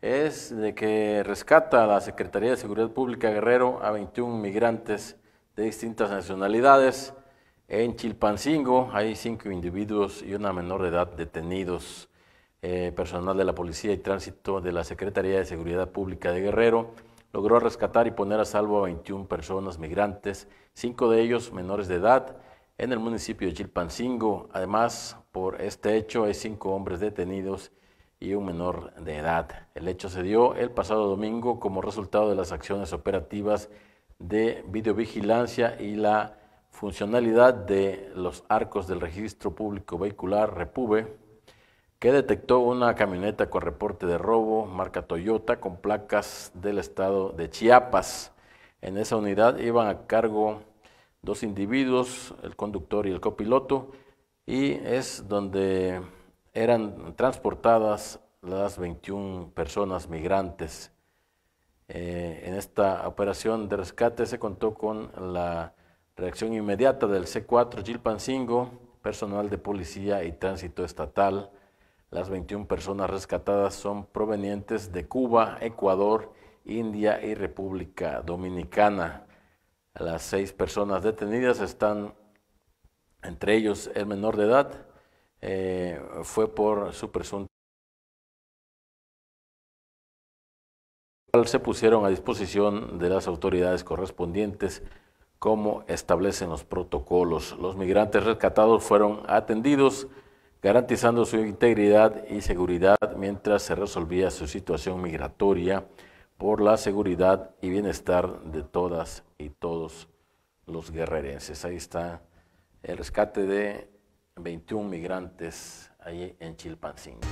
es de que rescata a la Secretaría de Seguridad Pública Guerrero a 21 migrantes de distintas nacionalidades. En Chilpancingo hay cinco individuos y una menor de edad detenidos. Eh, personal de la Policía y Tránsito de la Secretaría de Seguridad Pública de Guerrero logró rescatar y poner a salvo a 21 personas migrantes, cinco de ellos menores de edad, en el municipio de Chilpancingo. Además, por este hecho hay cinco hombres detenidos y un menor de edad. El hecho se dio el pasado domingo como resultado de las acciones operativas de videovigilancia y la funcionalidad de los arcos del registro público vehicular Repube, que detectó una camioneta con reporte de robo marca Toyota con placas del estado de Chiapas. En esa unidad iban a cargo dos individuos, el conductor y el copiloto, y es donde eran transportadas las 21 personas migrantes. Eh, en esta operación de rescate se contó con la reacción inmediata del C4 Gilpancingo, personal de policía y tránsito estatal. Las 21 personas rescatadas son provenientes de Cuba, Ecuador, India y República Dominicana. Las seis personas detenidas están, entre ellos el menor de edad, eh, fue por su presunto. Se pusieron a disposición de las autoridades correspondientes como establecen los protocolos. Los migrantes rescatados fueron atendidos garantizando su integridad y seguridad mientras se resolvía su situación migratoria por la seguridad y bienestar de todas y todos los guerrerenses. Ahí está el rescate de 21 migrantes allí en Chilpancingo.